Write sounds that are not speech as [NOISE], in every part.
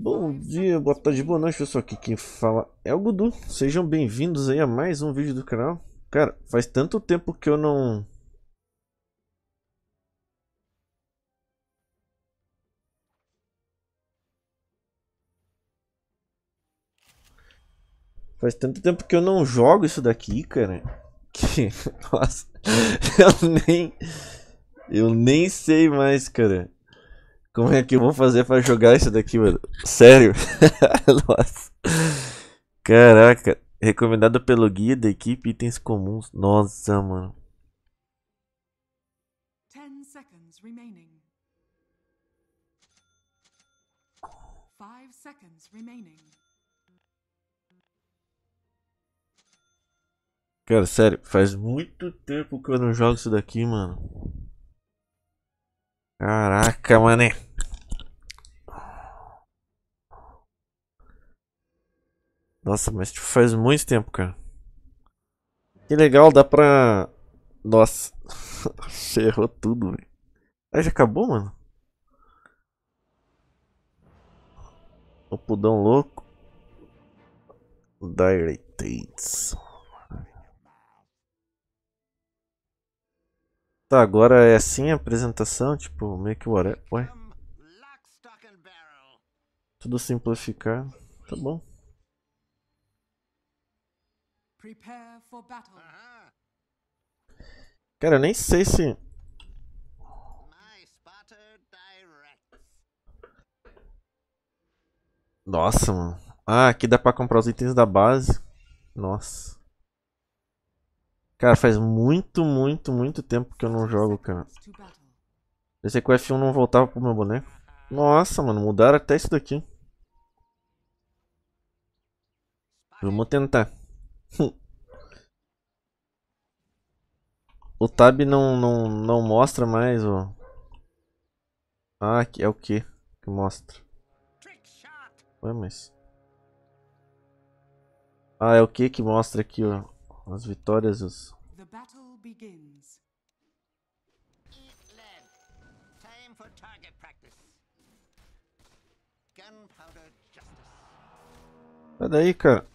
Bom dia, boa tarde, boa noite pessoal, aqui quem fala é o Gudu, sejam bem-vindos aí a mais um vídeo do canal Cara, faz tanto tempo que eu não... Faz tanto tempo que eu não jogo isso daqui, cara Que, [LAUGHS] nossa, [LAUGHS] eu nem... Eu nem sei mais, cara como é que vão fazer para jogar isso daqui, mano? Sério? [LAUGHS] Nossa. Caraca. Recomendado pelo guia da equipe, itens comuns. Nossa, mano. Cara, sério, faz muito tempo que eu não jogo isso daqui, mano. Caraca, mané. Nossa, mas tipo, faz muito tempo, cara. Que legal, dá pra... Nossa. [LAUGHS] Ferrou tudo, velho. Ah, já acabou, mano? O pudão louco. Tates. Tá, agora é assim a apresentação, tipo, meio que whatever. Ué. Tudo simplificado. Tá bom. Cara, eu nem sei se. Nossa, mano. Ah, aqui dá pra comprar os itens da base. Nossa. Cara, faz muito, muito, muito tempo que eu não jogo, cara. Pensei que o F1 não voltava pro meu boneco. Nossa, mano, mudaram até isso daqui. Vamos tentar. [LAUGHS] o tab não, não, não mostra mais o... Ah, é o que que mostra? Ué, mas... Ah, é o que que mostra aqui, ó as vitórias, os... The battle begins. Eat lead. Time for target practice. Gunpowder justice. Sai daí, cara.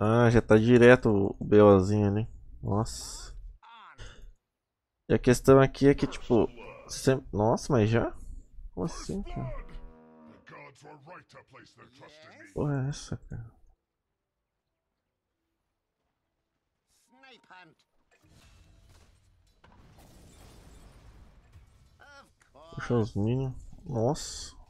Ah, já tá direto o BOzinho ali. Nossa. E a questão aqui é que, tipo... Sempre... Nossa, mas já? Como assim, cara? Porra, é essa, cara? Snipe hunt. Puxa os minions. Nossa.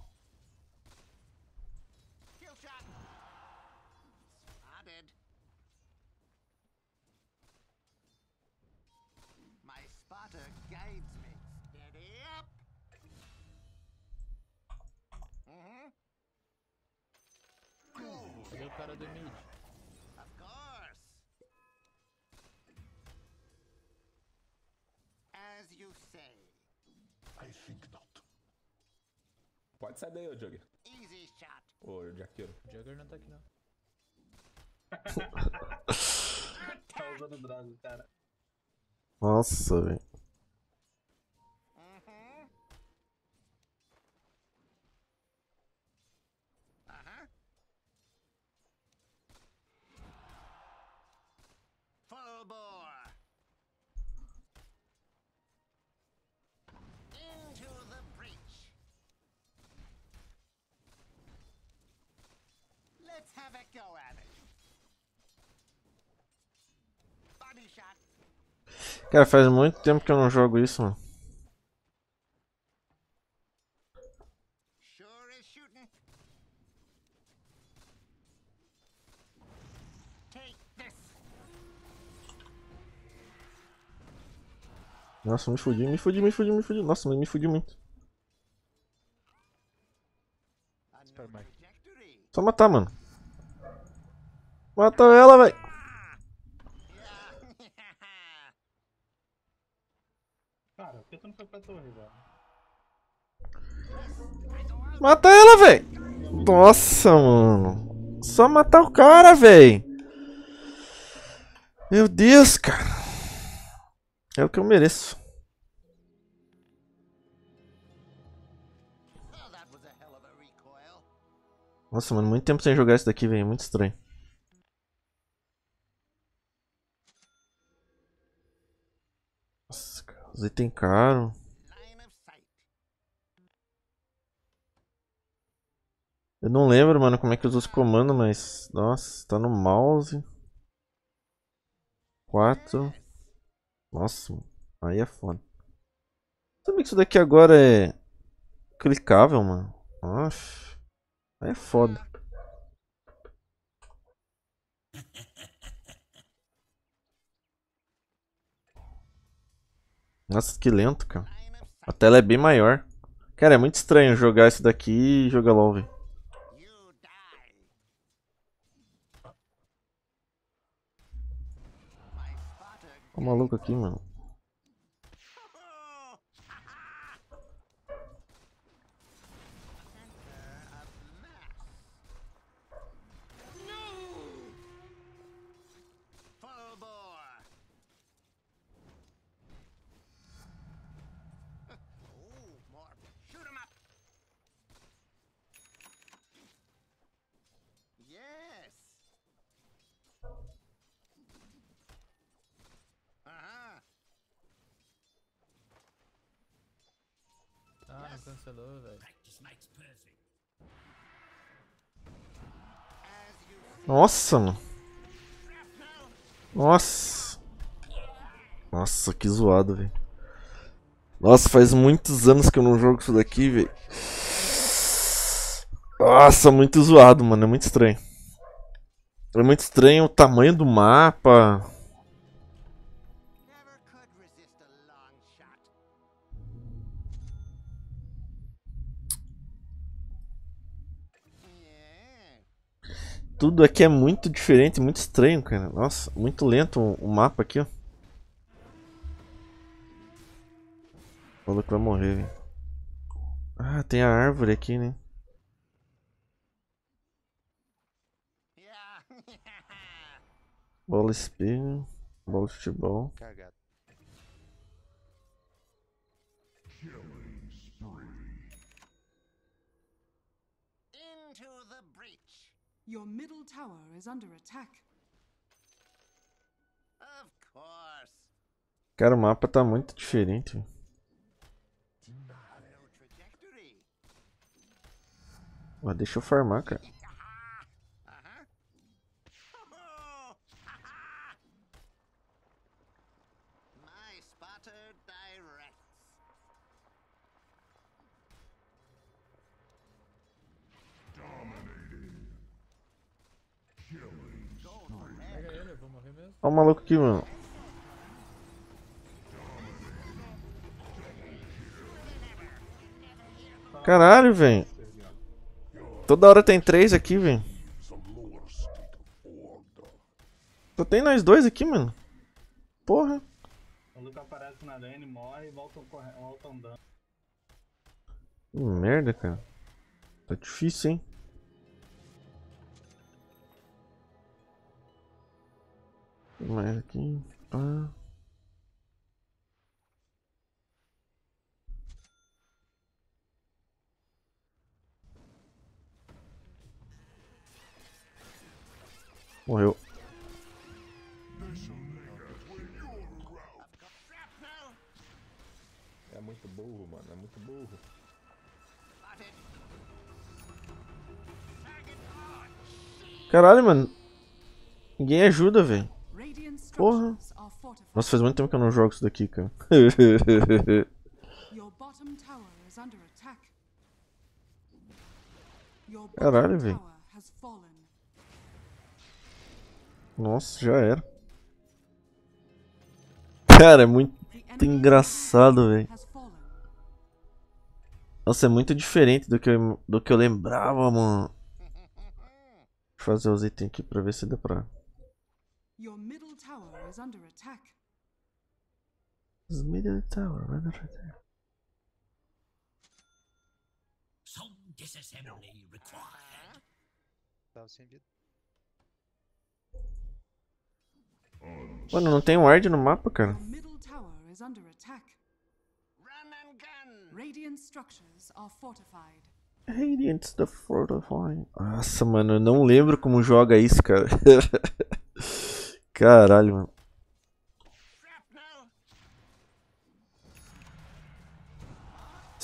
cara do mid. Of course. As you say. I think not. Pode sair daí, ô Jugger. Easy shot. Ô, Jaqueiro. Jugger não tá aqui, não. [LAUGHS] tá usando o Drago, cara. Nossa, velho. Cara, faz muito tempo que eu não jogo isso, mano. Nossa, me fudi, me fudi, me fudi, me fudi. Nossa, me fudi muito. Só matar, mano. Mata ela, velho. tu não foi pra torre, velho? Mata ela, velho! Nossa, mano. Só matar o cara, velho. Meu Deus, cara. É o que eu mereço. Nossa, mano, muito tempo sem jogar isso daqui, velho. É muito estranho. Os itens caros. Eu não lembro, mano, como é que usa os comandos, mas... Nossa, tá no mouse. 4. Nossa, aí é foda. Sabe que isso daqui agora é... Clicável, mano. Nossa. Aí é foda. Nossa, que lento, cara. A tela é bem maior. Cara, é muito estranho jogar isso daqui e jogar LOL, velho. O maluco aqui, mano. cancelou, velho. Nossa, mano. Nossa. Nossa, que zoado, velho. Nossa, faz muitos anos que eu não jogo isso daqui, velho. Nossa, muito zoado, mano. É muito estranho. É muito estranho o tamanho do mapa. Tudo aqui é muito diferente, muito estranho, cara. Nossa, muito lento o, mapa aqui, ó. Falou que vai morrer, velho. Ah, tem a árvore aqui, né? Bola espinho, bola de futebol. Cagado. Your middle tower is under attack. Of course. Cara, o mapa tá muito diferente. Ó, deixa eu farmar, cara. Olha o maluco aqui, mano. Caralho, velho. Toda hora tem três aqui, velho. Só tem nós dois aqui, mano. Porra. Que merda, cara. Tá difícil, hein. mais aqui. Pá. Morreu. É muito burro, mano. É muito burro. Caralho, mano. Ninguém ajuda, velho. Porra. Nossa, faz muito tempo que eu não jogo isso daqui, cara. Caralho, velho. Nossa, já era. Cara, é muito engraçado, velho. Nossa, é muito diferente do que eu, do que eu lembrava, mano. Deixa eu fazer os itens aqui pra ver se dá pra is under attack. It's the middle of the tower, right over there. Some disassembly no. required. Mano, não tem ward no mapa, cara. Middle tower is under attack. Run and gun. Radiant structures are fortified. Radiant the fortified. Nossa, mano, eu não lembro como joga isso, cara. [LAUGHS] Caralho, mano.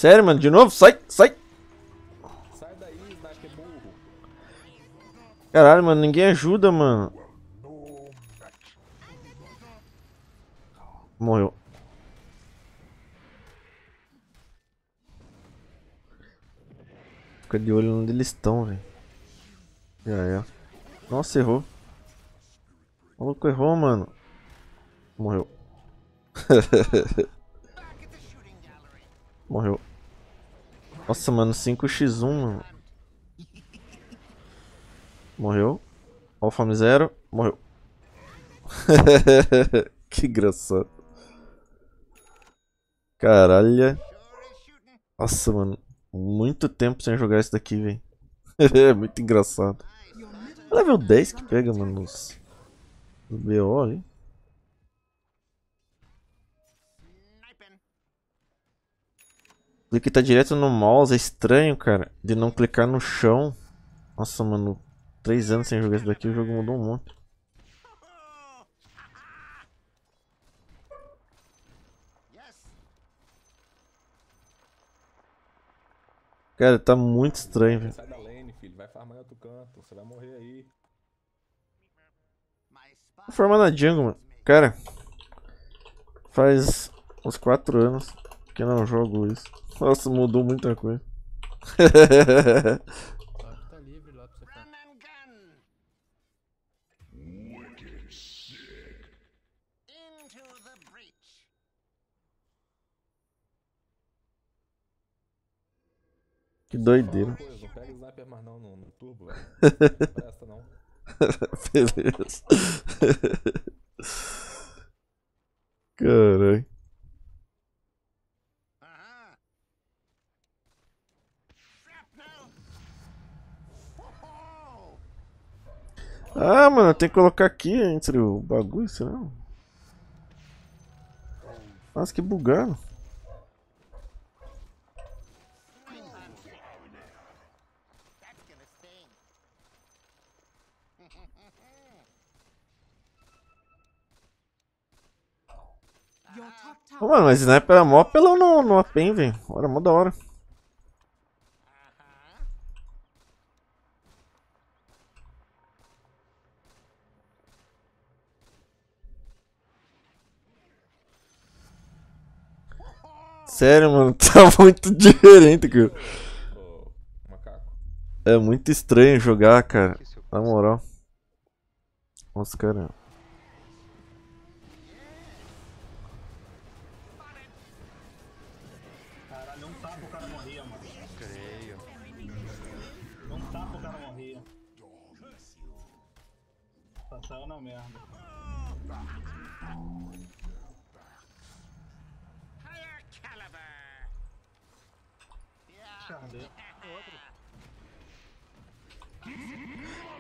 Sério, mano? De novo? Sai, sai! Sai daí, é burro. Caralho, mano, ninguém ajuda, mano. Morreu. Fica de olho onde eles estão, velho. Já é. Nossa, errou. O maluco errou, mano. Morreu. [LAUGHS] Morreu. Nossa, mano, 5x1, mano. Morreu. Ó o zero. Morreu. [LAUGHS] que engraçado. Caralho. Nossa, mano. Muito tempo sem jogar isso daqui, velho. [LAUGHS] muito engraçado. É level 10 que pega, mano. Os... Os BO ali. Clique tá direto no mouse, é estranho, cara, de não clicar no chão. Nossa, mano, três anos sem jogar isso daqui, o jogo mudou um monte. Cara, tá muito estranho, velho. Sai da lane, filho, vai farmar em outro canto, você vai morrer aí. Vou na jungle, mano. Cara, faz uns quatro anos que não jogo isso. Nossa, mudou muita coisa. Que doideira. Não pega sniper mais não no turbo, velho. [LAUGHS] Não presta não. Beleza. [LAUGHS] Caralho. Ah, mano, tem que colocar aqui entre o bagulho, será? Nossa, que bugando. Oh, mano, mas Sniper é mó pelão no, no APEN, velho. Era mó da hora. Sério, mano, [LAUGHS] tá muito diferente, cara. É muito estranho jogar, cara. Na moral. Nossa, cara.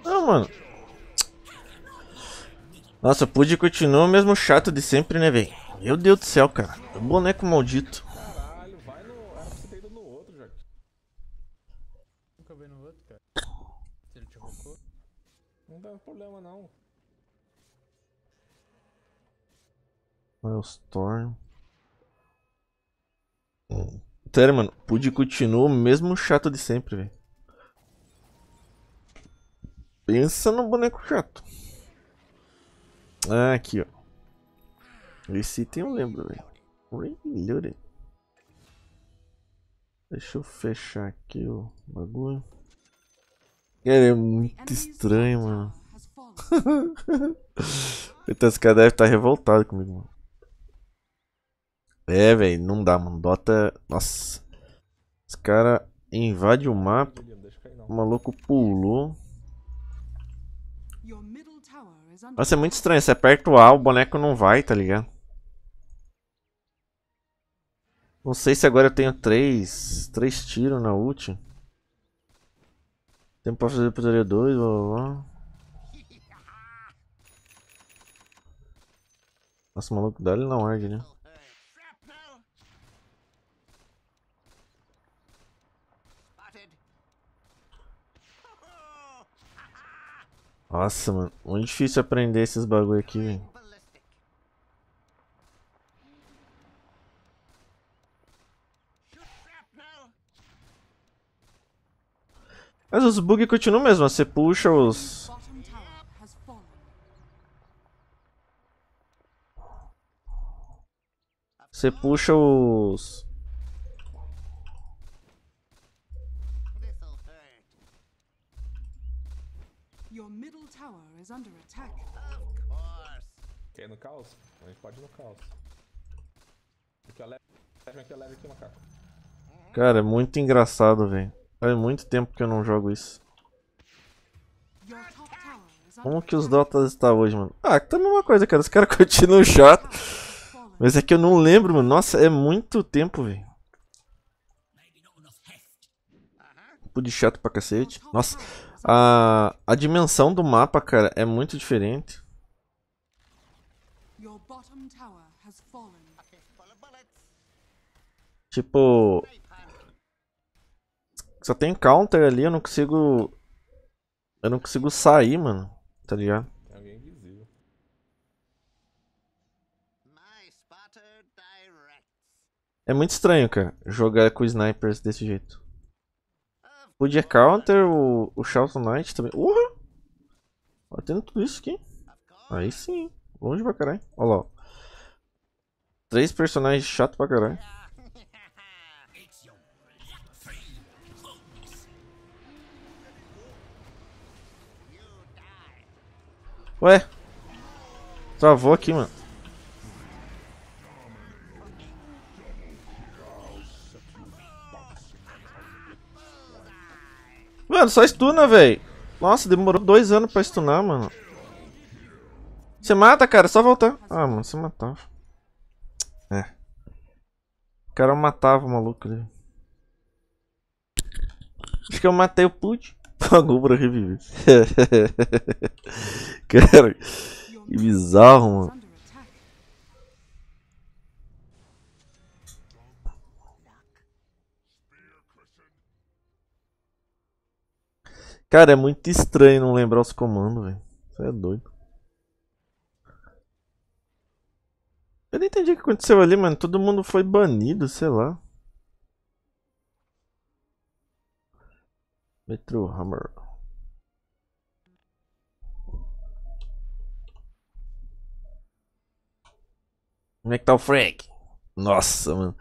Não, mano. Nossa, o Pude continua o mesmo chato de sempre, né, velho? Meu Deus do céu, cara. O boneco maldito. Caralho, vai no. Ah, você tem ido no outro, já. Nunca veio no outro, cara. Se ele te roubou. Não dá problema, não. o Storm. Hum. Sério, mano, Pude continua o mesmo chato de sempre, velho. Pensa no boneco chato. Ah, aqui, ó. Esse item eu lembro, velho. Reloaded. Deixa eu fechar aqui o bagulho. Cara, é muito estranho, mano. [LAUGHS] o então, cara deve estar tá revoltado comigo, mano. É, velho, não dá, mano. Dota. Nossa. Esse cara invade o mapa. O maluco pulou. Nossa, é muito estranho. Você aperta o A, o boneco não vai, tá ligado? Não sei se agora eu tenho três, três tiros na ult. Tempo pra fazer episódio 2, blá blá blá. Nossa, o maluco dá ele na ordem, né? Nossa, mano. Muito difícil aprender esses bagulho aqui, velho. Mas os bugs continuam mesmo, você puxa os... Você puxa os... Quer ir no caos? A gente pode ir no caos. Aqui, ó, é leve. Aqui, ó, leve aqui, macaco. Cara, é muito engraçado, velho. Faz muito tempo que eu não jogo isso. Como que os Dotas estão hoje, mano? Ah, tá a mesma coisa, cara. Os caras [LAUGHS] continuam chato. Mas é que eu não lembro, mano. Nossa, é muito tempo, velho. Tipo de chato pra cacete. Nossa, a, a dimensão do mapa, cara, é muito diferente. Tipo... Só tem counter ali, eu não consigo... Eu não consigo sair, mano. Tá ligado? É, é muito estranho, cara, jogar com snipers desse jeito. Podia counter o, o Shelton Knight também. Uhum! Batendo tudo isso aqui. Aí sim, longe pra caralho. Olha lá, ó. Três personagens chato pra caralho. Ué? Travou aqui, mano. Mano, só estuna, velho. Nossa, demorou dois anos pra estunar, mano. Você mata, cara, é só voltar. Ah, mano, você matava. É. O cara matava o maluco ali. Acho que eu matei o Pud pagou pra reviver. [LAUGHS] Cara, que bizarro, mano. Cara, é muito estranho não lembrar os comandos, velho. Isso é doido. Eu não entendi o que aconteceu ali, mano. Todo mundo foi banido, sei lá. Metro Hammer. Como é que tá o Frank? Nossa, mano.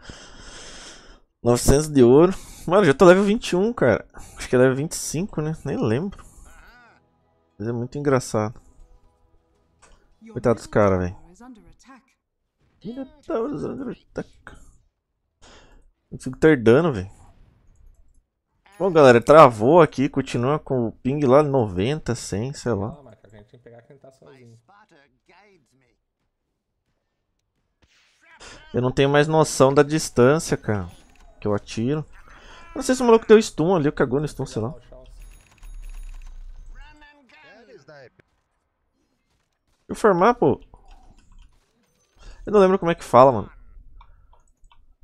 900 de ouro. Mano, já tô level 21, cara. Acho que é level 25, né? Nem lembro. Mas é muito engraçado. Coitado dos caras, velho. Ainda tá usando ataque. Não consigo ter dano, velho. Bom, galera, travou aqui, continua com o ping lá 90, 100, sei lá. Ah, Marca, a gente tem que pegar quem tá sozinho. Eu não tenho mais noção da distância, cara, que eu atiro. Não sei se o maluco deu stun ali, cagou no stun, sei lá. Eu formar, pô. Eu não lembro como é que fala, mano.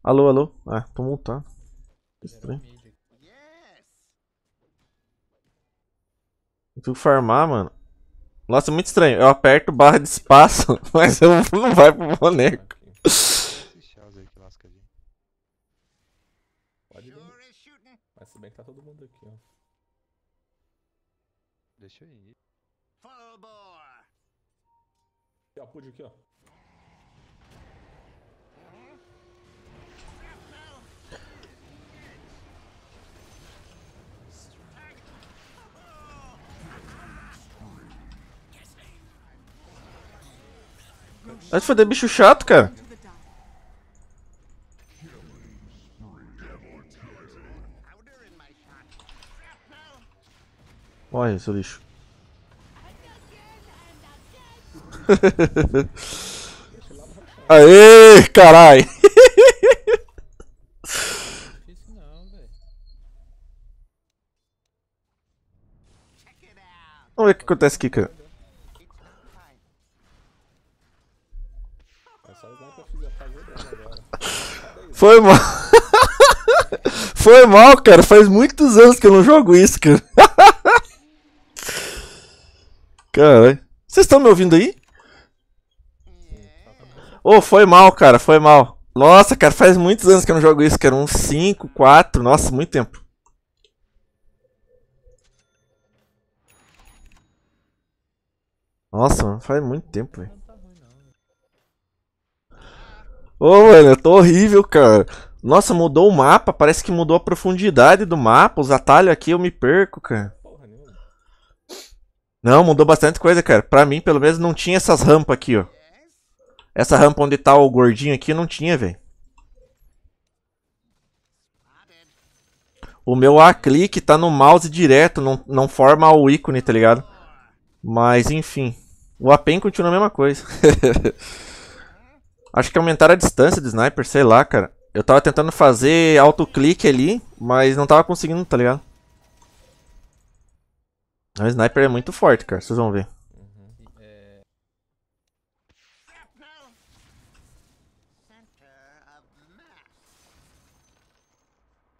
Alô, alô. Ah, tô multado. Estranho. Tu farmar, mano. Nossa, é muito estranho. Eu aperto barra de espaço, [LAUGHS] mas eu não vai pro boneco. Pode ir. Mas se bem que tá todo mundo aqui, ó. Deixa eu ir. Aqui, Ó, pude aqui, ó. Vai se foder, bicho chato, cara. Morre, seu lixo. [LAUGHS] Aê, carai! [LAUGHS] Vamos ver o que acontece aqui, cara. Foi mal. [LAUGHS] Foi mal, cara. Faz muitos anos que eu não jogo isso, cara. [LAUGHS] Caralho. Vocês estão me ouvindo aí? Ô, oh, foi mal, cara. Foi mal. Nossa, cara, faz muitos anos que eu não jogo isso, cara. Uns 5, 4. Nossa, muito tempo. Nossa, faz muito tempo, velho. Ô, oh, mano, eu tô horrível, cara. Nossa, mudou o mapa, parece que mudou a profundidade do mapa, os atalhos aqui eu me perco, cara. Não, mudou bastante coisa, cara. Pra mim, pelo menos, não tinha essas rampas aqui, ó. Essa rampa onde tá o gordinho aqui, não tinha, velho. O meu a clique tá no mouse direto, não, não forma o ícone, tá ligado? Mas, enfim. O APEN continua a mesma coisa. [LAUGHS] Acho que aumentaram a distância do sniper, sei lá, cara. Eu tava tentando fazer autoclique ali, mas não tava conseguindo, tá ligado? O sniper é muito forte, cara, vocês vão ver.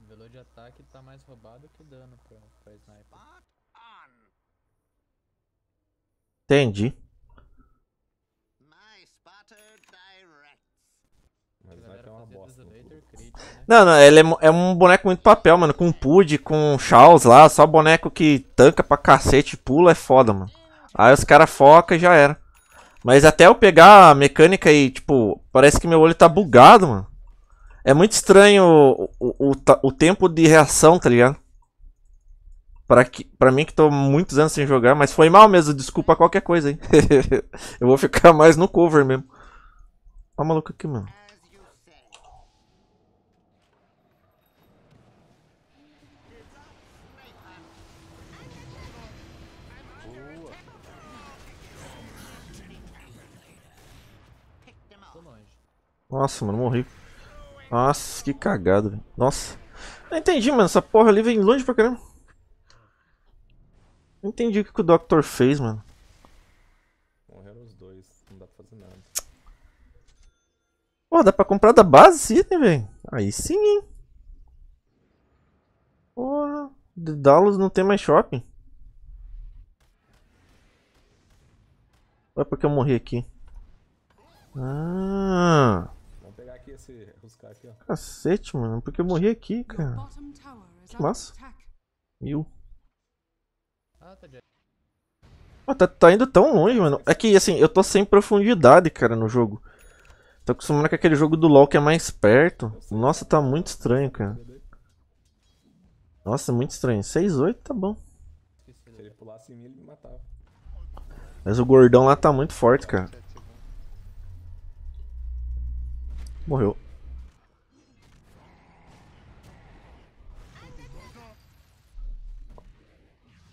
valor de ataque tá mais roubado que dano pra, pra sniper. Entendi. Não, não, ele é, é, um boneco muito papel, mano. Com Pud, com Charles lá, só boneco que tanca pra cacete, pula, é foda, mano. Aí os caras focam e já era. Mas até eu pegar a mecânica e, tipo, parece que meu olho tá bugado, mano. É muito estranho o, o, o, o tempo de reação, tá ligado? Pra, que, pra mim que tô muitos anos sem jogar, mas foi mal mesmo, desculpa qualquer coisa hein. [LAUGHS] eu vou ficar mais no cover mesmo. Ó tá o maluco aqui, mano. Nossa, mano, morri. Nossa, que cagada, velho. Nossa. Não entendi, mano. Essa porra ali vem longe pra caramba. Não entendi o que, que o Doctor fez, mano. Morreram os dois. Não dá pra fazer nada. Pô, dá pra comprar da base sim, item, velho? Aí sim, hein? Porra. De Dallas não tem mais shopping. Ou é por que eu morri aqui? Ah... Cacete, mano. Porque eu morri aqui, cara. Que massa. Mil. Oh, tá, tá indo tão longe, mano. É que, assim, eu tô sem profundidade, cara, no jogo. Tô acostumado com aquele jogo do LoL que é mais perto. Nossa, tá muito estranho, cara. Nossa, muito estranho. 6, 8, tá bom. Se ele pulasse em mim, ele me matava. Mas o gordão lá tá muito forte, cara. Morreu.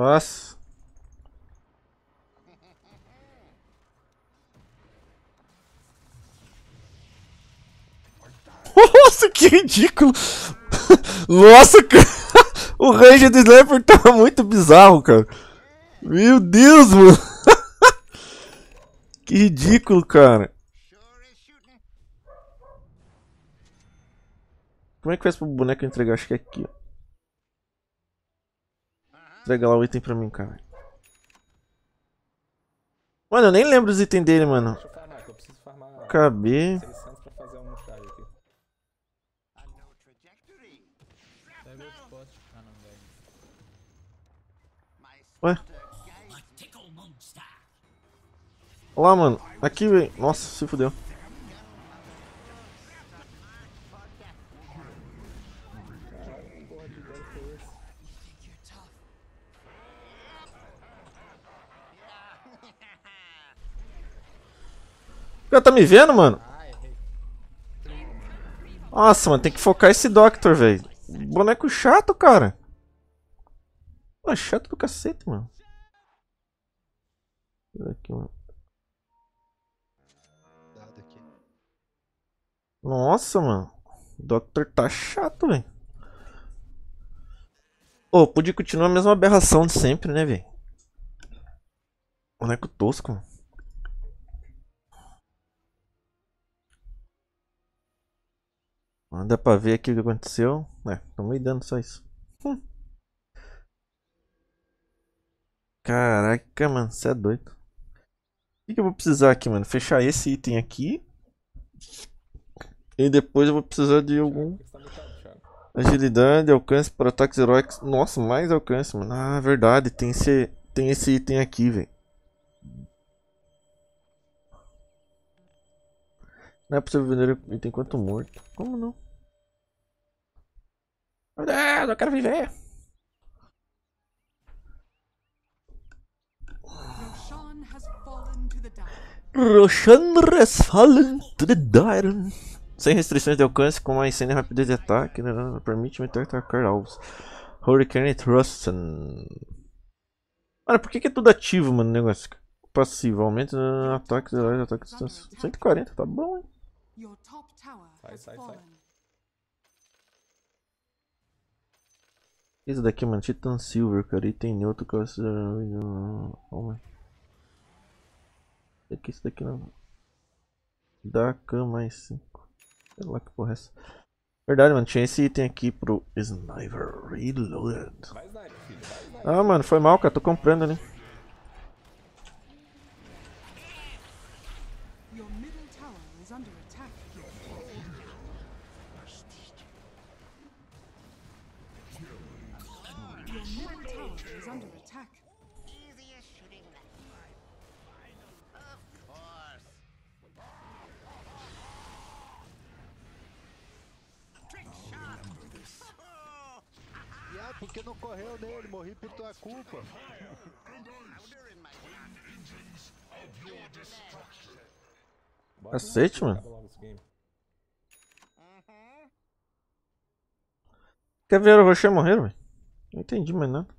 Nossa. [LAUGHS] Nossa, que ridículo! [LAUGHS] Nossa, cara. O range do Sniper tá muito bizarro, cara. Meu Deus, mano. [LAUGHS] Que ridículo, cara. Como é que faz pro boneco entregar? Acho que é aqui, ó. Entrega lá o item pra mim, cara. Mano, eu nem lembro os itens dele, mano. cabe ah, Ué? Olha lá, mano. Aqui, velho. Nossa, se fodeu O cara tá me vendo, mano? Ah, Nossa, mano, tem que focar esse Doctor, velho. Boneco chato, cara. Pô, chato do cacete, mano. Aqui, mano. Nossa, mano. O Doctor tá chato, velho. Ô, oh, podia continuar a mesma aberração de sempre, né, velho? Boneco tosco, mano. Não dá pra ver aqui o que aconteceu. É, tomei dano só isso. Hum. Caraca, mano, você é doido. O que eu vou precisar aqui, mano? Fechar esse item aqui. E depois eu vou precisar de algum... Agilidade, alcance para ataques heróicos. Nossa, mais alcance, mano. Ah, verdade. Tem esse, tem esse item aqui, velho. Não é possível vender item enquanto morto. Como não? Meu Deus, eu quero viver! has fallen to the Dyren. Sem restrições de alcance, com mais cena rapidez de ataque, né? permite me atacar alvos. Hurricane Thruston. Mano, por que, que é tudo ativo, mano, o negócio? Passivo, aumenta ataques, ataques, 140, tá bom, hein? Your top tower sai, sai, sai. Isso daqui é mano, Titan Silver, cara, e tem neutro que eu Calma. É que isso daqui não. Dá K mais 5. Sei lá que porra é essa. Verdade, mano, tinha esse item aqui pro Sniper Reloaded. Ah, mano, foi mal, cara, tô comprando ali. Né? Your middle tower is under attack. Your middle tower is under attack. Easiest shooting that. Of course. Trick shot. E ah, porque não correu nele, morri por tua culpa. Cacete, mano. Uhum. quer ver o Rocher morrer velho? Não entendi mais nada.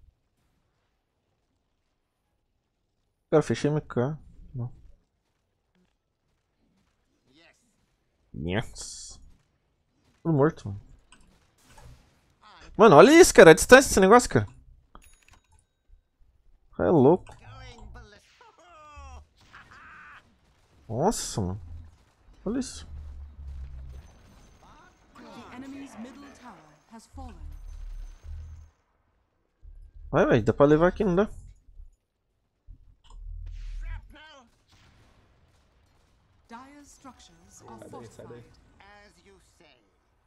Cara, fechei meu carro. Não. Yes. Tudo morto, mano. Mano, olha isso, cara. A distância desse negócio, cara. É louco. Nossa, mano. Olha isso. Vai, vai, dá pra levar aqui, não dá?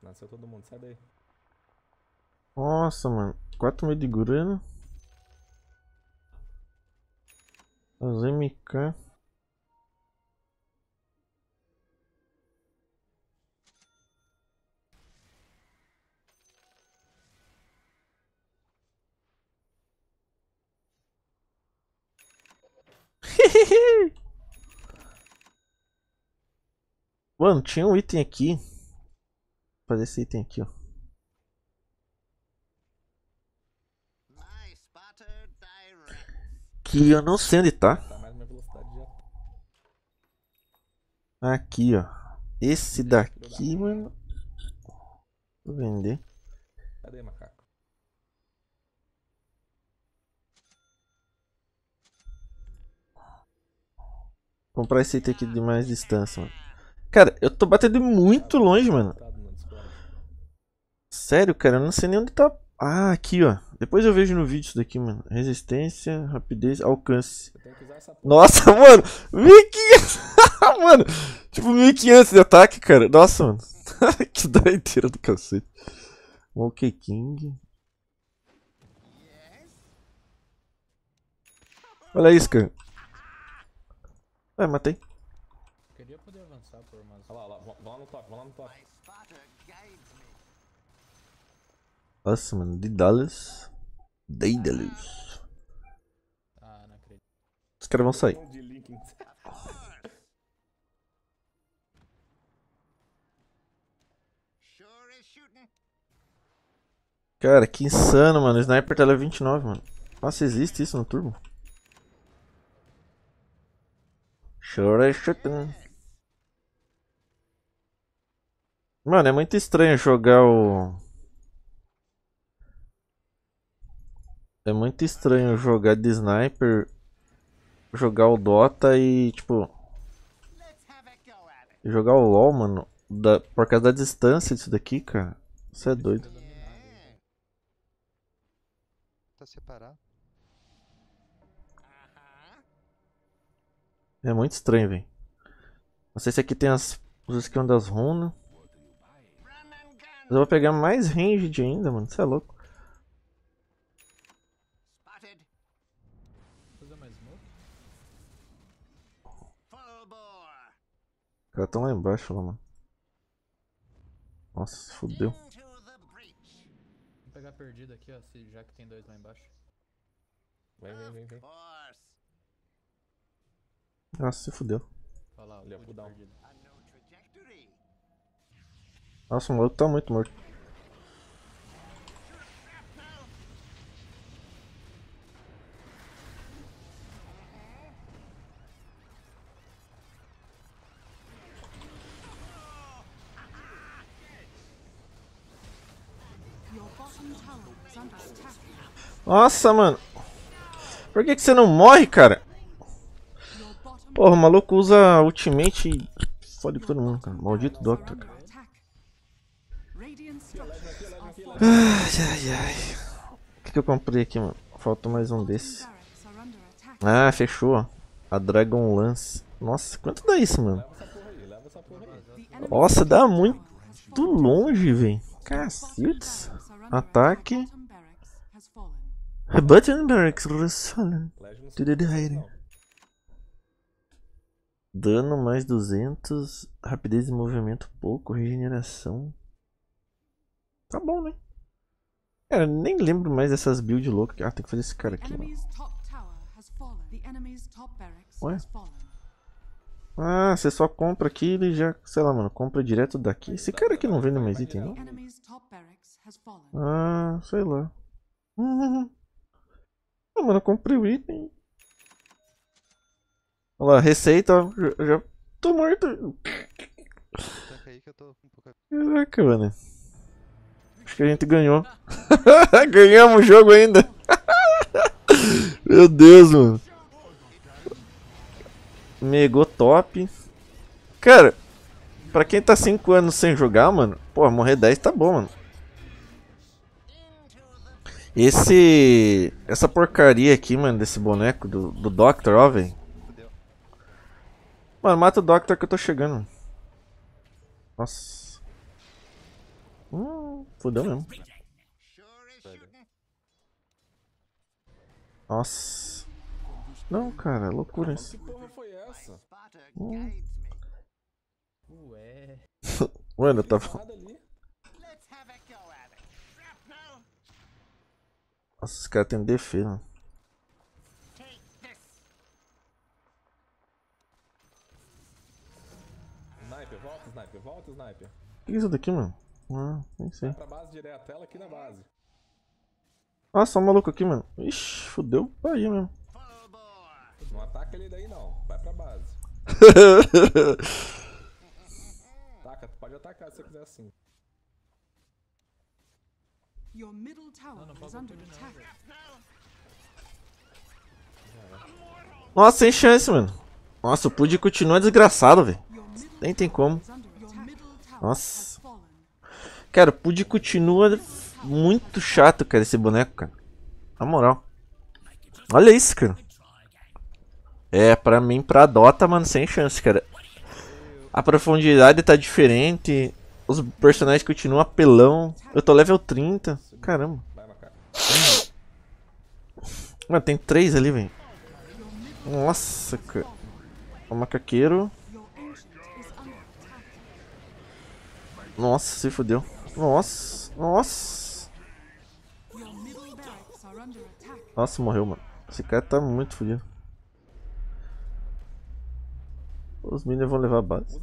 Nasceu todo mundo, sai daí. Nossa, mano. 4 mil de grana. As MK. [LAUGHS] Mano, tinha um item aqui. Vou fazer esse item aqui, ó. Que eu não sei onde tá. tá aqui, ó. Esse daqui, mano. Vou vender. Cadê, macaco? Comprar esse item aqui de mais distância, mano. Cara, eu tô batendo muito longe, mano. Sério, cara, eu não sei nem onde tá. Ah, aqui, ó. Depois eu vejo no vídeo isso daqui, mano. Resistência, rapidez, alcance. Nossa, [LAUGHS] mano. 1500. [LAUGHS] mano, tipo 1500 de ataque, cara. Nossa, mano. [LAUGHS] que doideira do cacete. Monkey King. Olha isso, cara. É, matei. Queria poder avançar por umas... Olha lá, olha lá, vamos lá no toque, vamos lá no toque. Nossa, mano, de Dallas. Daedalus. Ah. ah, não acredito. Os caras vão sair. Cara, que insano, mano. O sniper tela tá level 29, mano. Nossa, existe isso no turbo? Mano, é muito estranho jogar o... É muito estranho jogar de sniper, jogar o Dota e, tipo... Jogar o LoL, mano, da... por causa da distância disso daqui, cara. Você é doido. Tá separado? É muito estranho, velho. Não sei se aqui tem as, os esquemas das runas. Mas eu vou pegar mais ranged ainda, mano. Você é louco. Os caras estão lá embaixo, lá, mano. Nossa, fodeu. Vou pegar perdido aqui, ó, já que tem dois lá embaixo. Vem, vem, vem, vem. Nossa, se fudeu. Olha é down. Nossa, o maluco tá muito morto. Nossa, mano. Por que, que você não morre, cara? Porra, o maluco usa ultimate e fode todo mundo, cara. Maldito Doctor, cara. Ai, ai, ai. O que, que eu comprei aqui, mano? Falta mais um desse. Ah, fechou. A Dragon Lance. Nossa, quanto dá isso, mano? Nossa, dá muito longe, velho. Cacetes. Ataque. Button Barracks was fallen to the hiding. Dano mais 200, rapidez de movimento pouco, regeneração. Tá bom, né? Cara, nem lembro mais dessas builds loucas. Ah, tem que fazer esse cara aqui. Mano. Ué? Ah, você só compra aqui e ele já, sei lá, mano, compra direto daqui. Esse cara aqui não vende mais item, não? Ah, sei lá. Uhum. [LAUGHS] Ah, mano, eu comprei o item Vamos lá, receita, já, já tô morto. Caraca, mano. Acho que a gente ganhou. [LAUGHS] Ganhamos o jogo ainda. [LAUGHS] Meu Deus, mano. Megou top. Cara, pra quem tá 5 anos sem jogar, mano, pô, morrer 10 tá bom, mano. Esse. Essa porcaria aqui, mano, desse boneco do, do Doctor, ó, velho. Mano, mata o Doctor que eu tô chegando. Nossa. Hum, fodeu mesmo. Nossa. Não, cara, é loucura isso. Que porra foi essa? Hum. Ué. [LAUGHS] Mano, eu tava. Nossa, esse cara tem defesa. Né? Volta, sniper. Volta, sniper. O que é isso daqui, mano? Ah, nem sei. Vai pra base direto. Ela aqui na base. Nossa, ah, um maluco aqui, mano. Ixi, fudeu Bahia tá mesmo. Não ataca ele daí, não. Vai pra base. [LAUGHS] Taca, tu pode atacar se você quiser assim. Your middle tower não, não is under attack. Nossa, sem chance, mano. Nossa, o Pud continua desgraçado, velho. Nem tem como. Nossa. Cara, o Pud continua muito chato, cara, esse boneco, cara. Na moral. Olha isso, cara. É, pra mim, pra Dota, mano, sem chance, cara. A profundidade tá diferente. Os personagens continuam apelão. Eu tô level 30. Caramba. Mano, tem três ali, velho. Nossa, cara. O é macaqueiro. Nossa, se fodeu. Nossa, nossa. Nossa, morreu, mano. Esse cara tá muito fodido. Os minions vão levar a base.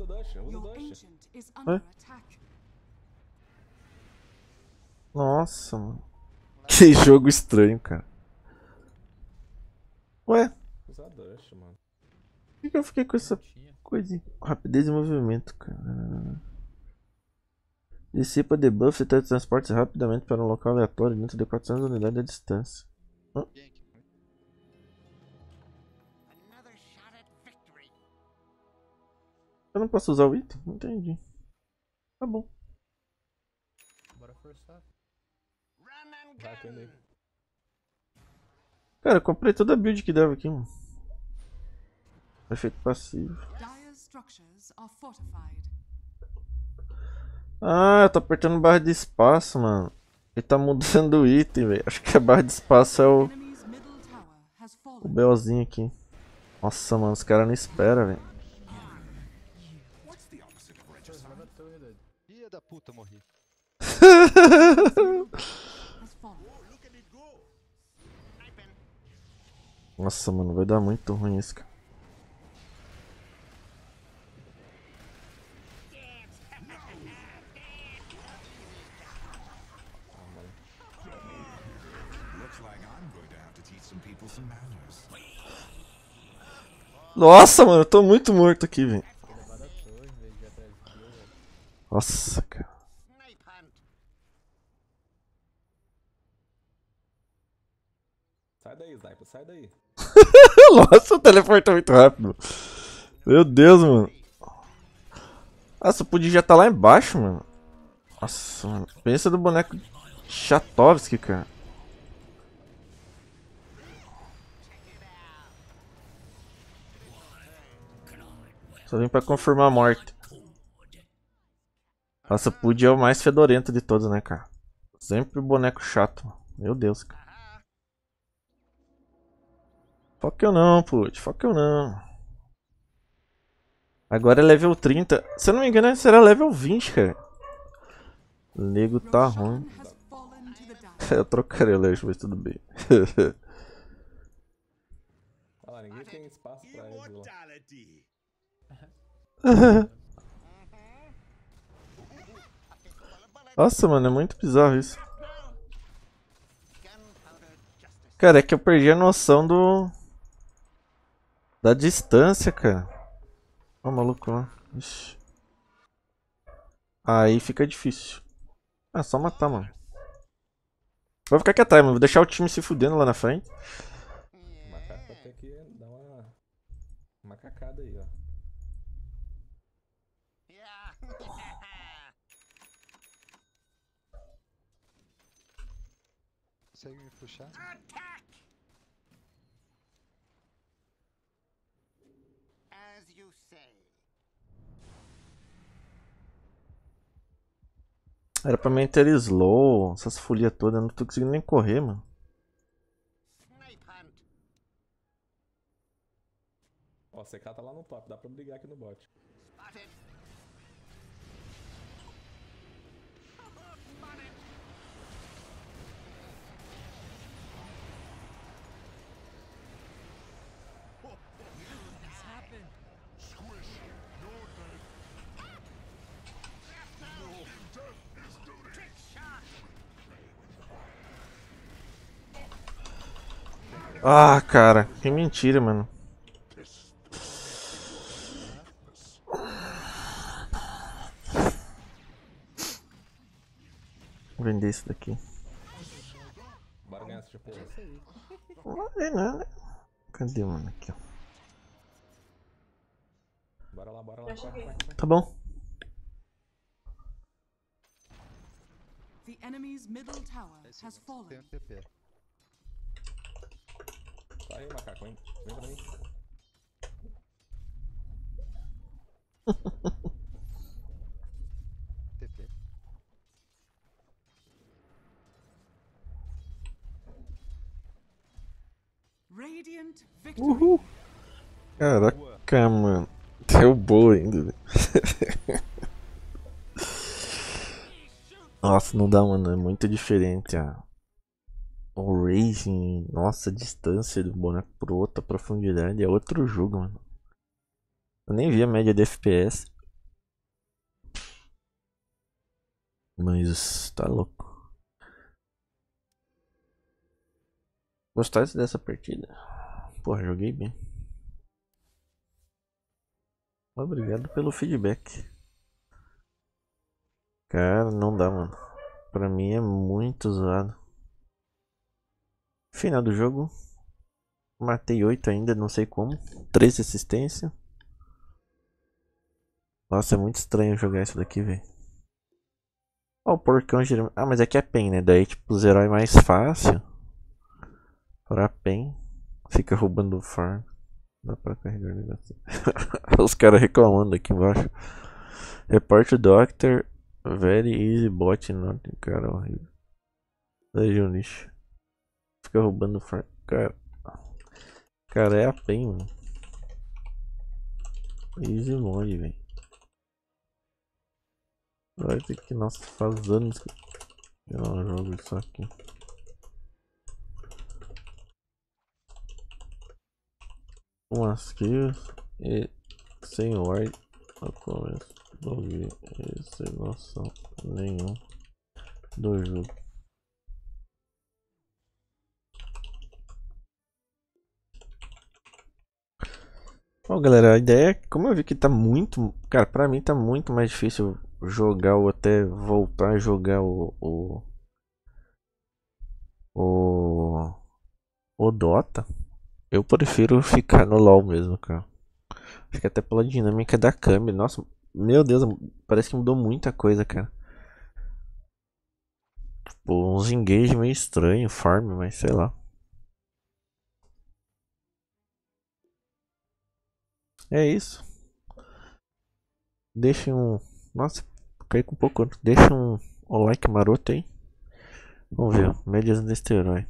É? Nossa, mano. Que [LAUGHS] jogo estranho, cara. Ué? Por que, que eu fiquei com essa coisa? Rapidez e movimento, cara. Dissipa debuffs e teletransportes rapidamente para um local aleatório dentro de 400 unidades de distância. Hã? Eu não posso usar o item? Entendi. Tá bom. Bora forçar. Vai Cara, eu comprei toda a build que dava aqui, mano. Efeito passivo. Dire estruturas are fortificadas. Ah, eu tô apertando barra de espaço, mano. Ele tá mudando o item, velho. Acho que a barra de espaço é o... O BOzinho aqui. Nossa, mano, os caras não esperam, velho. [LAUGHS] Nossa, mano, vai dar muito ruim isso, cara. Nossa, mano, eu tô muito morto aqui, velho. Nossa, cara. Sai daí, Sniper, sai daí. [LAUGHS] Nossa, o teleporte tá muito rápido. Meu Deus, mano. Nossa, o Pudim já tá lá embaixo, mano. Nossa, mano. Pensa do boneco Chatovski, cara. Só vim pra confirmar a morte. Nossa, Pud é o mais fedorento de todos, né, cara? Sempre o boneco chato. Meu Deus, cara. Foca eu não, Pud. Foca eu não. Agora é level 30. Se eu não me engano, será level 20, cara. O nego tá ruim. [LAUGHS] eu trocaria o level, mas tudo bem. [LAUGHS] [LAUGHS] Nossa, mano, é muito bizarro isso. Cara, é que eu perdi a noção do... Da distância, cara. Ó, oh, maluco ó. Ixi. Aí fica difícil. É só matar, mano. Vou ficar aqui atrás, mano. Vou deixar o time se fudendo lá na frente. puxar. Attack! As you say. Era pra mim ter slow, essas folias todas, eu não tô conseguindo nem correr, mano. Ó, CK tá lá no top, dá pra brigar aqui no bot. Ah, cara, que mentira, mano. Vou vender isso daqui. Não é nada. Cadê, mano? Aqui, ó. Bora lá, bora lá. Tá bom. The enemy's middle tower has fallen. Aí, macaco, hein? Vem pra mim. TP. Radiant victory. Caraca, mano. Deu boa ainda, velho. [LAUGHS] Nossa, não dá, mano. É muito diferente a, ah o Racing, nossa, a distância do boneco pro outro, a profundidade é outro jogo, mano. Eu nem vi a média de FPS. Mas tá louco. Gostasse dessa partida? Porra, joguei bem. Obrigado pelo feedback. Cara, não dá, mano. Pra mim é muito zoado. Final do jogo. Matei 8 ainda, não sei como. 3 assistência. Nossa, é muito estranho jogar isso daqui, velho. Ó, oh, o porcão geralmente... Ah, mas aqui é PEN, né? Daí, tipo, os heróis mais fácil. a PEN. Fica roubando o farm. Dá pra carregar o negócio. [LAUGHS] Os caras reclamando aqui embaixo. Report Doctor. Very easy bot, não. Cara, horrível. Daí, um lixo fica roubando frango. Cara, cara é a PEN, mano. Easy mode, velho. Vai ter que, nossa, faz anos que eu não jogo isso aqui. Umas kills e sem ward no começo Não vi. sem noção nenhum do jogo. Bom, galera, a ideia é, como eu vi que tá muito, cara, pra mim tá muito mais difícil jogar ou até voltar a jogar o, o, o, o Dota. Eu prefiro ficar no LoL mesmo, cara. Acho que até pela dinâmica da câmera, nossa, meu Deus, parece que mudou muita coisa, cara. Tipo, uns engage meio estranho, farm, mas sei lá. É isso. Deixe um. Nossa, caí com um pouco. Deixa um, um like maroto aí. Vamos ver. Médias deste herói.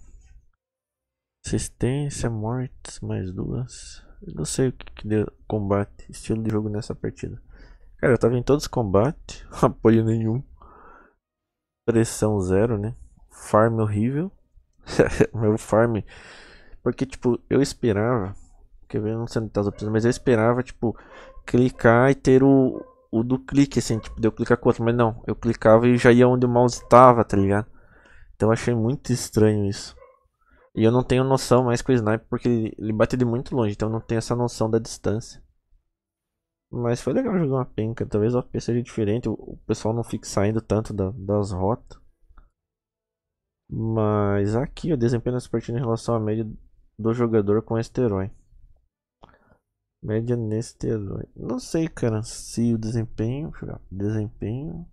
Assistência, mortes, mais duas. Eu não sei o que, que deu combate, estilo de jogo nessa partida. Cara, eu tava em todos os combates, [LAUGHS] apoio nenhum. Pressão zero, né? Farm horrível. [LAUGHS] Meu farm. Porque, tipo, eu esperava que ver? Não sei tá as opções, mas eu esperava, tipo, clicar e ter o, o do clique, assim, tipo, deu clicar com outro, mas não, eu clicava e já ia onde o mouse estava, tá ligado? Então eu achei muito estranho isso. E eu não tenho noção mais com o sniper, porque ele, ele bate de muito longe, então eu não tenho essa noção da distância. Mas foi legal jogar uma penca, talvez o AP seja diferente, o, pessoal não fique saindo tanto da, das rotas. Mas aqui o desempenho dessa partida em relação à média do jogador com este Média nesse T2. Não sei, cara, se o desempenho. Desempenho.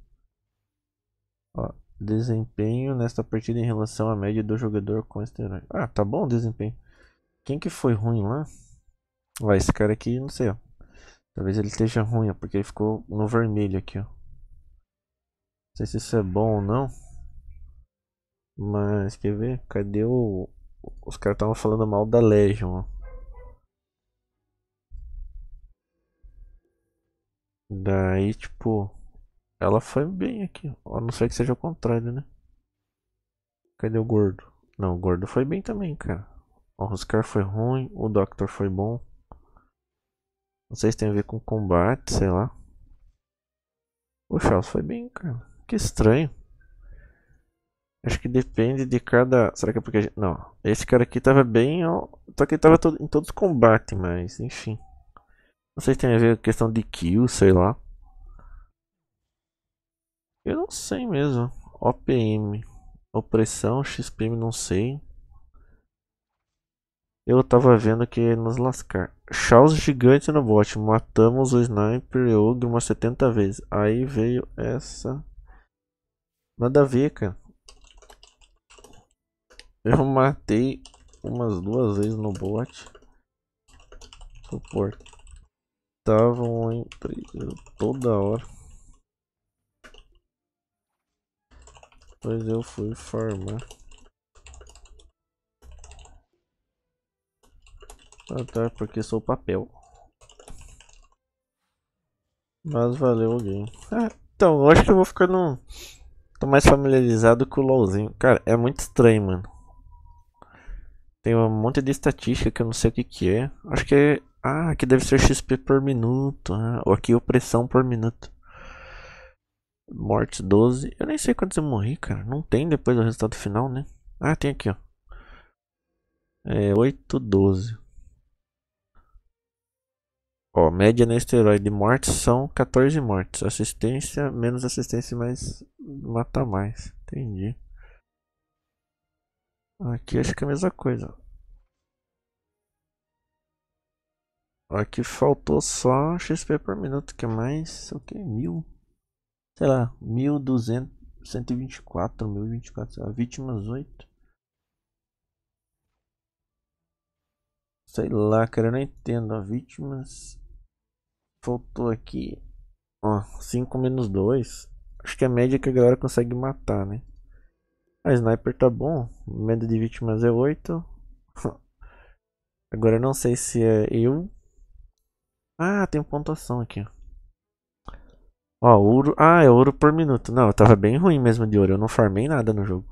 Ó, desempenho nesta partida em relação à média do jogador com esteroide. Ah, tá bom o desempenho. Quem que foi ruim lá? Ó, esse cara aqui, não sei, ó. Talvez ele esteja ruim, ó, porque ele ficou no vermelho aqui, ó. Não sei se isso é bom ou não. Mas, quer ver? Cadê o... Os caras estavam falando mal da Legion, ó. Daí, tipo, ela foi bem aqui. A não ser que seja o contrário, né? Cadê o gordo? Não, o gordo foi bem também, cara. O Oscar foi ruim, o Doctor foi bom. Não sei se tem a ver com combate, sei lá. O Charles foi bem, cara. Que estranho. Acho que depende de cada. Será que é porque. Não, esse cara aqui tava bem. Só que ele tava em todos os combates, mas enfim. Não sei se tem a ver com questão de kill, sei lá. Eu não sei mesmo. OPM. Opressão, XPM, não sei. Eu tava vendo que ia nos lascar. Charles gigante no bot. Matamos o sniper e ogre umas 70 vezes. Aí veio essa. Nada a ver, cara. Eu matei umas duas vezes no bot. Suporte estavam em toda hora. Pois eu fui farmar. Ah tá, porque sou papel. Mas valeu alguém. Ah, então, eu acho que eu vou no, Tô mais familiarizado com o LOLzinho. Cara, é muito estranho, mano. Tem um monte de estatística que eu não sei o que que é. Acho que é ah, aqui deve ser XP por minuto. Ah, ou aqui opressão por minuto. Mortes 12. Eu nem sei quantos eu morri, cara. Não tem depois do resultado final, né? Ah, tem aqui, ó. É 8, 12. Ó, média no esteroide de mortes são 14 mortes. Assistência, menos assistência, mas mata mais. Entendi. Aqui acho que é a mesma coisa. Aqui faltou só XP por minuto, que é mais o que? Mil? Sei lá, 1200, 124, 1024, sei vítimas 8. Sei lá, cara, eu não entendo. A vítimas. Faltou aqui. Ó, 5 menos 2. Acho que a média é que a galera consegue matar, né? A ah, sniper tá bom. medo de vítimas é 8. [LAUGHS] Agora eu não sei se é eu ah, tem pontuação aqui. Ó, ouro. Ah, é ouro por minuto. Não, eu tava bem ruim mesmo de ouro. Eu não farmei nada no jogo.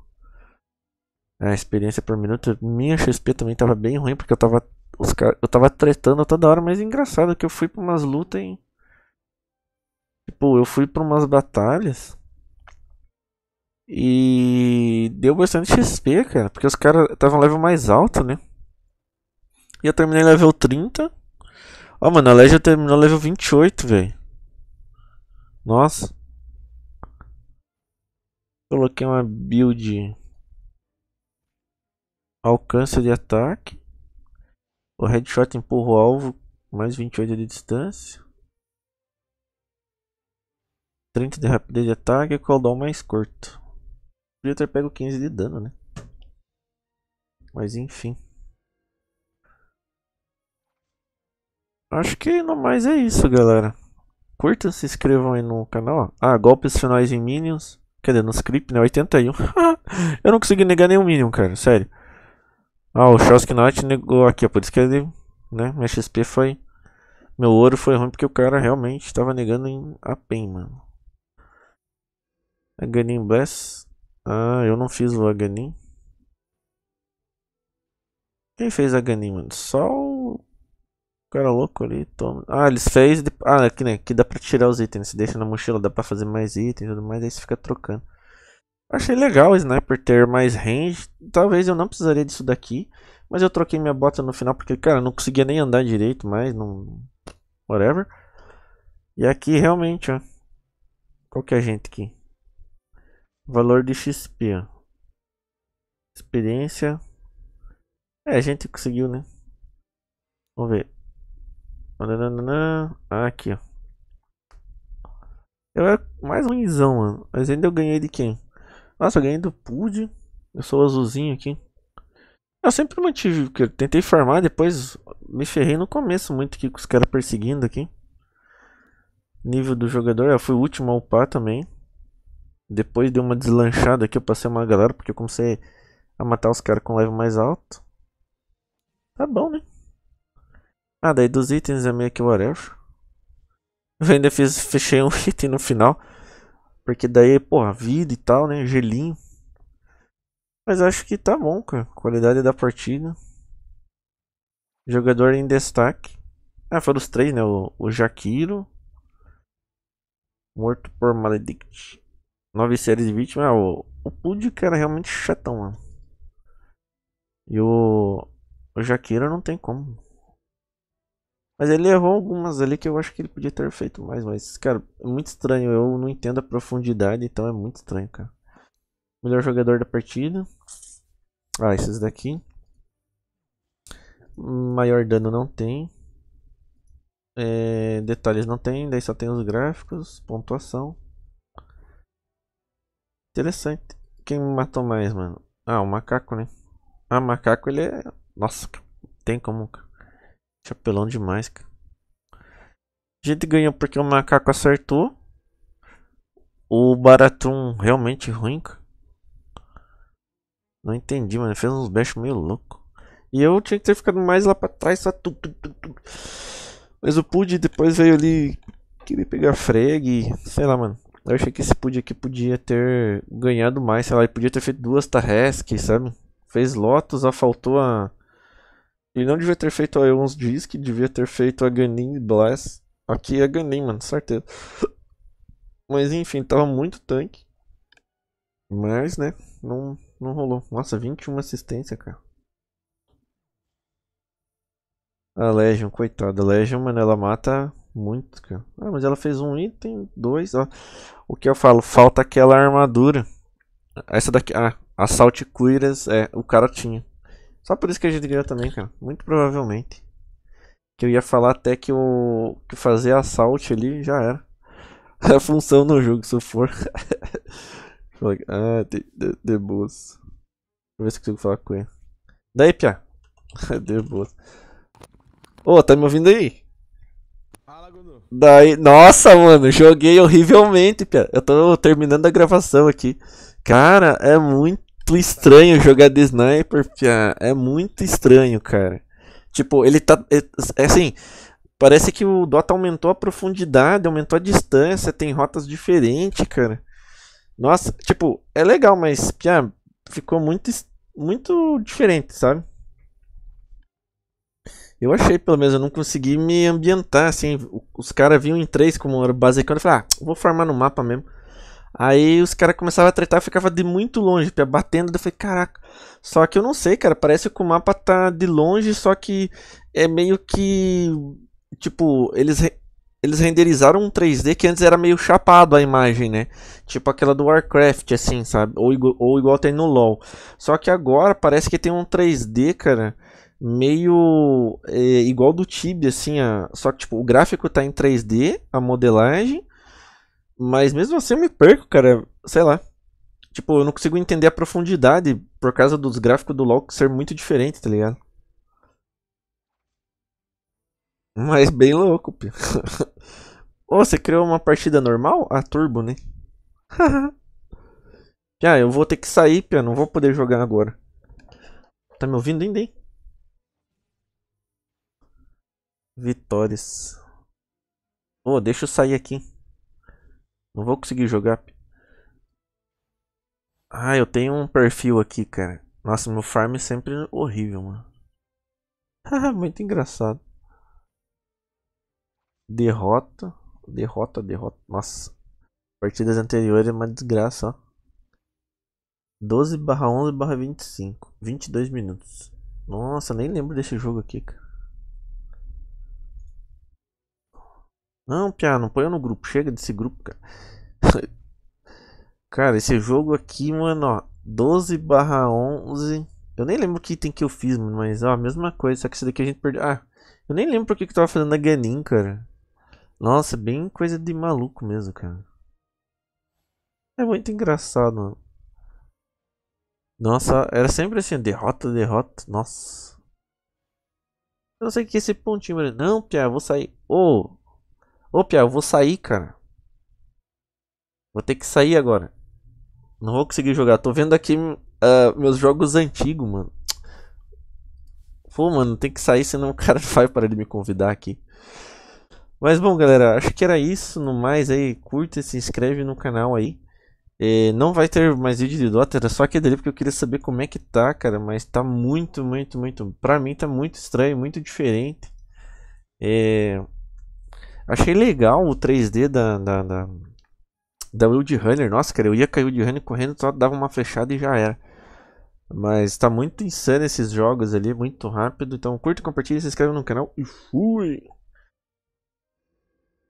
É, a experiência por minuto. Minha XP também tava bem ruim porque eu tava. Os car... Eu tava tretando toda hora, mas é engraçado que eu fui pra umas lutas em. Tipo, eu fui pra umas batalhas. E deu bastante XP, cara. Porque os caras estavam level mais alto, né? E eu terminei level 30. Ó, oh, mano, a já terminou level 28, velho. Nossa. Coloquei uma build. Alcance de ataque. O headshot empurra o alvo. Mais 28 de distância. 30 de rapidez de ataque e cooldown mais curto. Podia ter pego 15 de dano, né? Mas enfim. Acho que no mais é isso, galera. Curtam, se inscrevam aí no canal. Ah, golpes finais em Minions. Quer dizer, nos clipes, né? 81. [LAUGHS] eu não consegui negar nenhum Minion, cara. Sério. Ah, o Knight negou aqui, ó. Por isso que ele, né? Minha XP foi... Meu ouro foi ruim porque o cara realmente tava negando em Apen, mano. Aganin Bless. Ah, eu não fiz o Aganin. Quem fez Aganin, mano? Só o cara é louco ali, toma. Ah, eles fez. De... Ah, aqui, né? Aqui dá pra tirar os itens. Se deixa na mochila, dá pra fazer mais itens e tudo mais. Aí você fica trocando. Achei legal o sniper ter mais range. Talvez eu não precisaria disso daqui. Mas eu troquei minha bota no final porque, cara, não conseguia nem andar direito mais. Não... Whatever. E aqui realmente, ó. Qual que é a gente aqui? Valor de XP, ó. Experiência. É, a gente conseguiu, né? Vamos ver. Ah, aqui, ó. Eu era mais ruimzão, mano. Mas ainda eu ganhei de quem? Nossa, eu ganhei do Pud. Eu sou azulzinho aqui. Eu sempre mantive, porque eu tentei farmar, depois me ferrei no começo muito aqui com os caras perseguindo aqui. Nível do jogador, eu fui o último a upar também. Depois deu uma deslanchada aqui, eu passei uma galera, porque eu comecei a matar os caras com level mais alto. Tá bom, né? Ah, daí dos itens é meio que whatever. Eu ainda fiz, fechei um [LAUGHS] item no final. Porque daí, porra, vida e tal, né? Gelinho. Mas acho que tá bom, cara. Qualidade da partida. Jogador em destaque. Ah, foram os três, né? O, o Jaquiro. Morto por Maledict. Nove séries de vítimas. Ah, o, o Pudic era é realmente chatão, mano. E o, o Jaquiro não tem como. Mas ele errou algumas ali que eu acho que ele podia ter feito mais, mas, cara, é muito estranho. Eu não entendo a profundidade, então é muito estranho, cara. Melhor jogador da partida. Ah, esses daqui. Maior dano não tem. É, detalhes não tem, daí só tem os gráficos, pontuação. Interessante. Quem matou mais, mano? Ah, o macaco, né? Ah, o macaco ele é. Nossa, tem como. Chapelão demais, cara. A gente ganhou porque o macaco acertou. O Baratum realmente ruim, cara. Não entendi, mano. Fez uns bash meio louco. E eu tinha que ter ficado mais lá pra trás, só tu, tu, tu, tu. Mas o Pud depois veio ali Queria pegar Freg, sei lá, mano. Eu achei que esse Pud aqui podia ter ganhado mais, sei lá, ele podia ter feito duas Tarresc, sabe? Fez Lotus, ó, faltou a ele não devia ter feito a Eons Disc, devia ter feito a Ganin Blast. Aqui é Ganin, mano, certeza. [COUGHS] Mas enfim, tava muito tanque. Mas, né, não, não rolou. Nossa, 21 assistência, cara. A Legion, coitada. A Legion, mano, ela mata muito, cara. Ah, mas ela fez um item, dois, ó. O que eu falo, falta aquela armadura. Essa daqui, ah, Assault Cuiras, é, o cara tinha. Só por isso que a gente ganhou também, cara. Muito provavelmente. Que eu ia falar até que o. que fazer assalto ali já era. É [LAUGHS] a função no jogo, se for. [LAUGHS] ah, de, de, de boas. Deixa eu ver se consigo falar com ele. Daí, Pia. [LAUGHS] de boas. Ô, oh, tá me ouvindo aí? Fala, Gudu. Daí. Nossa, mano, joguei horrivelmente, Pia. Eu tô terminando a gravação aqui. Cara, é muito muito estranho jogar de sniper, pia. É muito estranho, cara. Tipo, ele tá. É, é, assim. Parece que o Dota aumentou a profundidade, aumentou a distância, tem rotas diferentes, cara. Nossa, tipo, é legal, mas pia, ficou muito, muito diferente, sabe? Eu achei, pelo menos, eu não consegui me ambientar, assim. Os caras vinham em três como era basicão. Eu falei, ah, vou farmar no mapa mesmo. Aí os caras começavam a tretar, eu ficava de muito longe, batendo, eu falei, caraca. Só que eu não sei, cara, parece que o mapa tá de longe, só que é meio que tipo, eles eles renderizaram um 3D que antes era meio chapado a imagem, né? Tipo aquela do Warcraft, assim, sabe? Ou, ou igual tem no LoL. Só que agora parece que tem um 3D, cara, meio é, igual do Tibia, assim. A... Só que, tipo, o gráfico tá em 3D, a modelagem. Mas mesmo assim eu me perco, cara. Sei lá. Tipo, eu não consigo entender a profundidade por causa dos gráficos do LoL ser muito diferente, tá ligado? Mas é bem louco, pio. oh, [LAUGHS] você criou uma partida normal? A ah, turbo, né? [LAUGHS] Já, eu vou ter que sair, pia, Não vou poder jogar agora. Tá me ouvindo, hein? Vitórias. Oh, deixa eu sair aqui. Não vou conseguir jogar. Ah, eu tenho um perfil aqui, cara. Nossa, meu farm é sempre horrível, mano. [LAUGHS] Muito engraçado. Derrota. Derrota, derrota. Nossa. Partidas anteriores é uma desgraça, ó. 12 barra 11 barra 25. 22 minutos. Nossa, nem lembro desse jogo aqui, cara. Não, Pia, não põe no grupo. Chega desse grupo, cara. [LAUGHS] cara, esse jogo aqui, mano, ó. 12 barra 11. Eu nem lembro que item que eu fiz, mano, mas ó, mesma coisa. Só que esse daqui a gente perdeu. Ah, eu nem lembro porque que eu tava fazendo a Ganin, cara. Nossa, bem coisa de maluco mesmo, cara. É muito engraçado, mano. Nossa, era sempre assim, derrota, derrota, nossa. Eu não sei o que é esse pontinho, mano. Não, Pia, vou sair. Ô, oh, Ô, Pia, eu vou sair, cara. Vou ter que sair agora. Não vou conseguir jogar. Tô vendo aqui uh, meus jogos antigos, mano. Pô, mano, tem que sair, senão o [LAUGHS] cara vai para de me convidar aqui. Mas bom, galera, acho que era isso. No mais aí, curta, se inscreve no canal aí. E é, não vai ter mais vídeo de Dota, era só aquele dele porque eu queria saber como é que tá, cara. Mas tá muito, muito, muito. Pra mim tá muito estranho, muito diferente. É. Achei legal o 3D da, da, da, da Wild Runner. Nossa, cara, eu ia cair o Wild Runner correndo, só dava uma flechada e já era. Mas tá muito insano esses jogos ali, muito rápido. Então curta, compartilha, se inscreve no canal e fui!